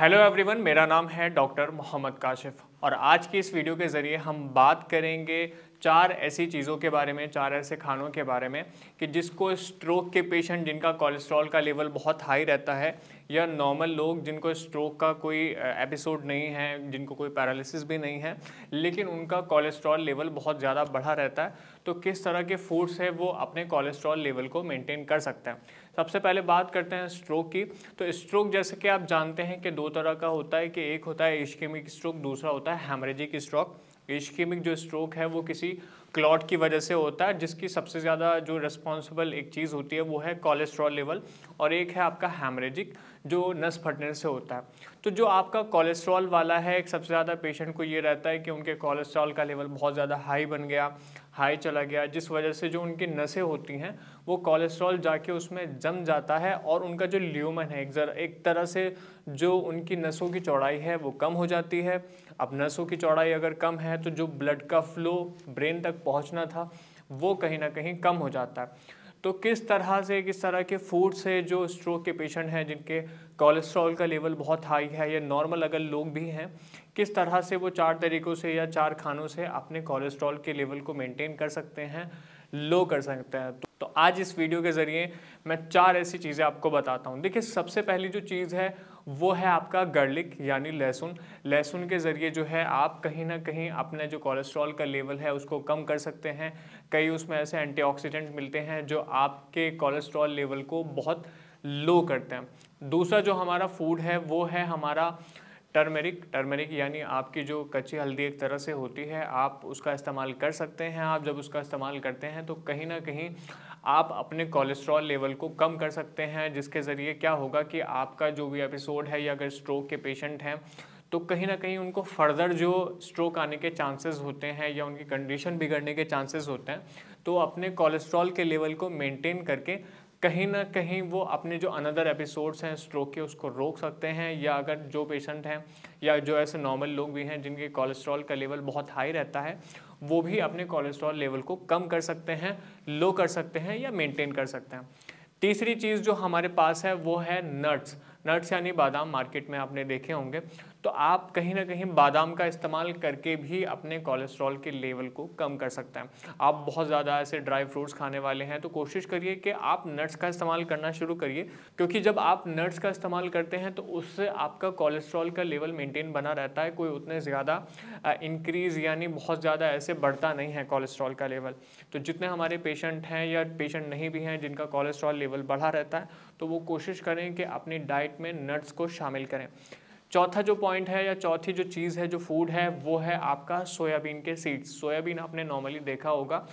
hello everyone मेरा नाम है डॉक्टर मोहम्मद काशिफ और आज की इस वीडियो के ज़रिए हम बात करेंगे चार ऐसी चीज़ों के बारे में चार ऐसे खानों के बारे में कि जिसको स्ट्रोक के पेशेंट जिनका कोलेस्ट्रॉल का लेवल बहुत हाई रहता है या नॉर्मल लोग जिनको स्ट्रोक का कोई एपिसोड नहीं है जिनको कोई पैरालिसिस भी नहीं है लेकिन उनका कोलेस्ट्रॉल लेवल बहुत ज़्यादा बढ़ा रहता है तो किस तरह के फूड्स है वो अपने कोलेस्ट्रॉल लेवल को मेंटेन कर सकते हैं सबसे पहले बात करते हैं स्ट्रोक की तो स्ट्रोक जैसे कि आप जानते हैं कि दो तरह का होता है कि एक होता है इश्केमिक स्ट्रोक दूसरा होता है हेमरेजिक स्ट्रोक इश्कीमिक जो स्ट्रोक है वो किसी क्लॉट की वजह से होता है जिसकी सबसे ज़्यादा जो रिस्पॉन्सिबल एक चीज़ होती है वो है कोलेस्ट्रॉल लेवल और एक है आपका हेमरेजिक जो नस फटने से होता है तो जो आपका कोलेस्ट्रॉल वाला है एक सबसे ज़्यादा पेशेंट को ये रहता है कि उनके कोलेस्ट्रॉल का लेवल बहुत ज़्यादा हाई बन गया हाई चला गया जिस वजह से जो उनकी नसें होती हैं वो कोलेस्ट्रॉल जाके उसमें जम जाता है और उनका जो ल्यूमन है एक जरा एक तरह से जो उनकी नसों की चौड़ाई है वो कम हो जाती है अब नसों की चौड़ाई अगर कम है तो जो ब्लड का फ्लो ब्रेन तक पहुँचना था वो कहीं ना कहीं कम हो जाता है तो किस तरह से किस तरह के फूड से जो स्ट्रोक के पेशेंट हैं जिनके कोलेस्ट्रॉल का लेवल बहुत हाई है या नॉर्मल अगर लोग भी हैं किस तरह से वो चार तरीक़ों से या चार खानों से अपने कोलेस्ट्रॉल के लेवल को मेंटेन कर सकते हैं लो कर सकते हैं तो, तो आज इस वीडियो के ज़रिए मैं चार ऐसी चीज़ें आपको बताता हूँ देखिए सबसे पहली जो चीज़ है वो है आपका गर्लिक यानी लहसुन लहसुन के ज़रिए जो है आप कहीं ना कहीं अपने जो कोलेस्ट्रॉल का लेवल है उसको कम कर सकते हैं कई उसमें ऐसे एंटीऑक्सीडेंट मिलते हैं जो आपके कोलेस्ट्रॉल लेवल को बहुत लो करते हैं दूसरा जो हमारा फूड है वो है हमारा टर्मेरिक टर्मेरिक यानी आपकी जो कच्ची हल्दी एक तरह से होती है आप उसका इस्तेमाल कर सकते हैं आप जब उसका इस्तेमाल करते हैं तो कहीं ना कहीं आप अपने कोलेस्ट्रॉल लेवल को कम कर सकते हैं जिसके ज़रिए क्या होगा कि आपका जो भी एपिसोड है या अगर स्ट्रोक के पेशेंट हैं तो कहीं ना कहीं उनको फर्दर जो स्ट्रोक आने के चांसेस होते हैं या उनकी कंडीशन बिगड़ने के चांसेस होते हैं तो अपने कोलेस्ट्रॉल के लेवल को मेंटेन करके कहीं ना कहीं वो अपने जो अनदर एपिसोड्स हैं स्ट्रोक के उसको रोक सकते हैं या अगर जो पेशेंट हैं या जो ऐसे नॉर्मल लोग भी हैं जिनके कोलेस्ट्रॉल का लेवल बहुत हाई रहता है वो भी अपने कोलेस्ट्रॉल लेवल को कम कर सकते हैं लो कर सकते हैं या मेंटेन कर सकते हैं तीसरी चीज़ जो हमारे पास है वो है नट्स नट्स यानी बादाम मार्केट में आपने देखे होंगे तो आप कहीं ना कहीं बादाम का इस्तेमाल करके भी अपने कोलेस्ट्रॉल के लेवल को कम कर सकते हैं आप बहुत ज़्यादा ऐसे ड्राई फ्रूट्स खाने वाले हैं तो कोशिश करिए कि आप नट्स का इस्तेमाल करना शुरू करिए क्योंकि जब आप नट्स का इस्तेमाल करते हैं तो उससे आपका कोलेस्ट्रॉल का लेवल मेंटेन बना रहता है कोई उतने ज़्यादा इंक्रीज़ यानी बहुत ज़्यादा ऐसे बढ़ता नहीं है कोलेस्ट्रॉल का लेवल तो जितने हमारे पेशेंट हैं या पेशेंट नहीं भी हैं जिनका कोलेस्ट्रॉल लेवल बढ़ा रहता है तो वो कोशिश करें कि अपनी डाइट डाइट में नट्स को शामिल करें चौथा जो पॉइंट है या चौथी जो चीज़ है जो फूड है वो है आपका सोयाबीन के सीड्स सोयाबीन आपने नॉर्मली देखा होगा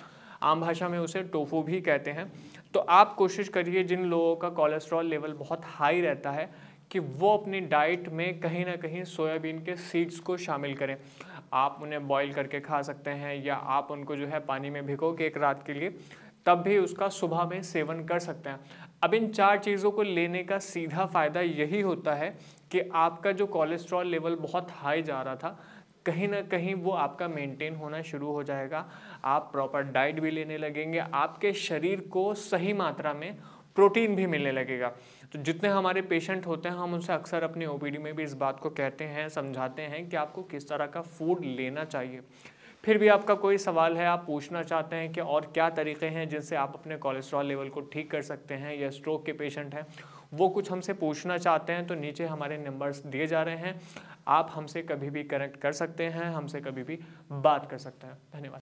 आम भाषा में उसे टोफू भी कहते हैं तो आप कोशिश करिए जिन लोगों का कोलेस्ट्रॉल लेवल बहुत हाई रहता है कि वो अपनी डाइट में कहीं ना कहीं सोयाबीन के सीड्स को शामिल करें आप उन्हें बॉईल करके खा सकते हैं या आप उनको जो है पानी में भिगो के एक रात के लिए तब भी उसका सुबह में सेवन कर सकते हैं अब इन चार चीज़ों को लेने का सीधा फ़ायदा यही होता है कि आपका जो कोलेस्ट्रॉल लेवल बहुत हाई जा रहा था कहीं ना कहीं वो आपका मेंटेन होना शुरू हो जाएगा आप प्रॉपर डाइट भी लेने लगेंगे आपके शरीर को सही मात्रा में प्रोटीन भी मिलने लगेगा तो जितने हमारे पेशेंट होते हैं हम उनसे अक्सर अपने ओपीडी में भी इस बात को कहते हैं समझाते हैं कि आपको किस तरह का फूड लेना चाहिए फिर भी आपका कोई सवाल है आप पूछना चाहते हैं कि और क्या तरीके हैं जिनसे आप अपने कोलेस्ट्रॉल लेवल को ठीक कर सकते हैं या स्ट्रोक के पेशेंट हैं वो कुछ हमसे पूछना चाहते हैं तो नीचे हमारे नंबर्स दिए जा रहे हैं आप हमसे कभी भी कनेक्ट कर सकते हैं हमसे कभी भी बात कर सकते हैं धन्यवाद